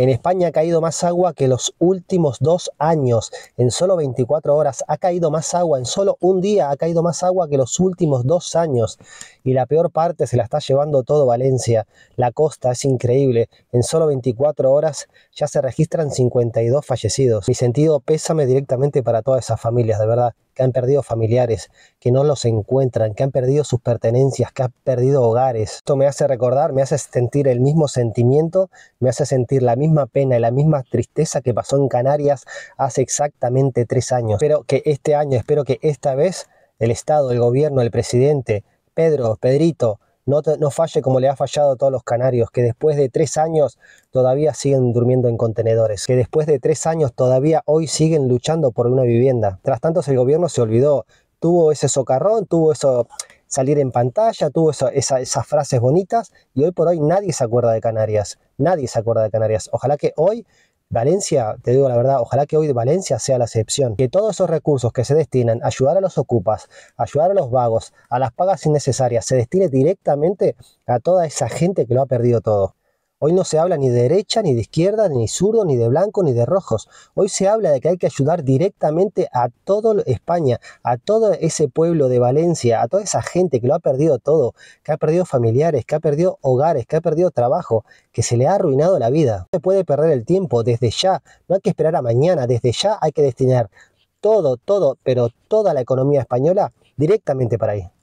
En España ha caído más agua que los últimos dos años, en solo 24 horas. Ha caído más agua, en solo un día ha caído más agua que los últimos dos años. Y la peor parte se la está llevando todo Valencia. La costa es increíble. En solo 24 horas ya se registran 52 fallecidos. Mi sentido pésame directamente para todas esas familias, de verdad que han perdido familiares, que no los encuentran, que han perdido sus pertenencias, que han perdido hogares. Esto me hace recordar, me hace sentir el mismo sentimiento, me hace sentir la misma pena y la misma tristeza que pasó en Canarias hace exactamente tres años. Espero que este año, espero que esta vez el Estado, el gobierno, el presidente, Pedro, Pedrito, no, falle como le ha fallado a todos los canarios, que después de tres años todavía siguen durmiendo en contenedores, que después de tres años todavía hoy siguen luchando por una vivienda. Tras tantos el gobierno se olvidó, tuvo ese socarrón, tuvo eso salir en pantalla, tuvo esas frases bonitas y hoy por hoy nadie se acuerda de Canarias, nadie se acuerda de Canarias. Ojalá que hoy Valencia, te digo la verdad, ojalá que hoy Valencia sea la excepción. Que todos esos recursos que se destinan a ayudar a los ocupas, a ayudar a los vagos, a las pagas innecesarias, se destine directamente a toda esa gente que lo ha perdido todo. Hoy no se habla ni de derecha, ni de izquierda, ni de zurdo, ni de blanco, ni de rojos. Hoy se habla de que hay que ayudar directamente a toda España, a todo ese pueblo de Valencia, a toda esa gente que lo ha perdido todo, que ha perdido familiares, que ha perdido hogares, que ha perdido trabajo, que se le ha arruinado la vida. No se puede perder el tiempo desde ya, no hay que esperar a mañana, desde ya hay que destinar todo, todo, pero toda la economía española directamente para ahí.